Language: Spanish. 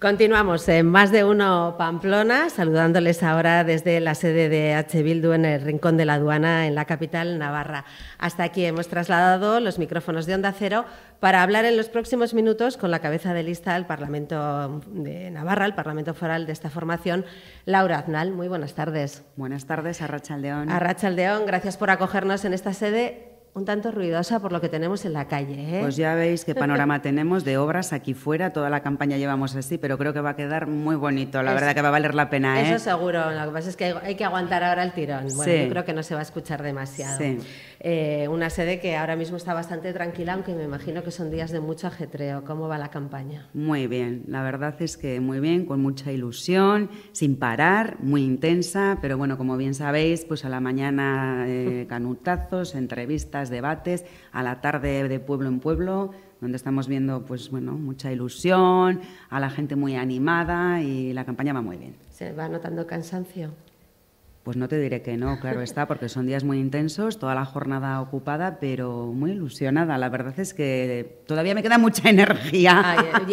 Continuamos en Más de Uno Pamplona, saludándoles ahora desde la sede de H. Bildu en el Rincón de la Aduana, en la capital Navarra. Hasta aquí hemos trasladado los micrófonos de Onda Cero para hablar en los próximos minutos con la cabeza de lista del Parlamento de Navarra, el Parlamento Foral de esta formación, Laura Aznal. Muy buenas tardes. Buenas tardes, Arrachaldeón. Arrachaldeón, gracias por acogernos en esta sede un tanto ruidosa por lo que tenemos en la calle. ¿eh? Pues ya veis qué panorama tenemos de obras aquí fuera. Toda la campaña llevamos así, pero creo que va a quedar muy bonito. La verdad que va a valer la pena. ¿eh? Eso seguro. Lo que pasa es que hay, que aguantar ahora el tirón. Bueno, yo creo que no se va a escuchar demasiado. Sí. Eh, una sede que ahora mismo está bastante tranquila, aunque me imagino que son días de mucho ajetreo. ¿Cómo va la campaña? Muy bien. La verdad es que muy bien, con mucha ilusión, sin parar, muy intensa. Pero bueno, como bien sabéis, pues a la mañana eh, canutazos, entrevistas debates, a la tarde de pueblo en pueblo, donde estamos viendo pues bueno, mucha ilusión, a la gente muy animada y la campaña va muy bien. ¿Se va notando cansancio? Pues no te diré que no, claro está, porque son días muy intensos, toda la jornada ocupada, pero muy ilusionada. La verdad es que todavía me queda mucha energía.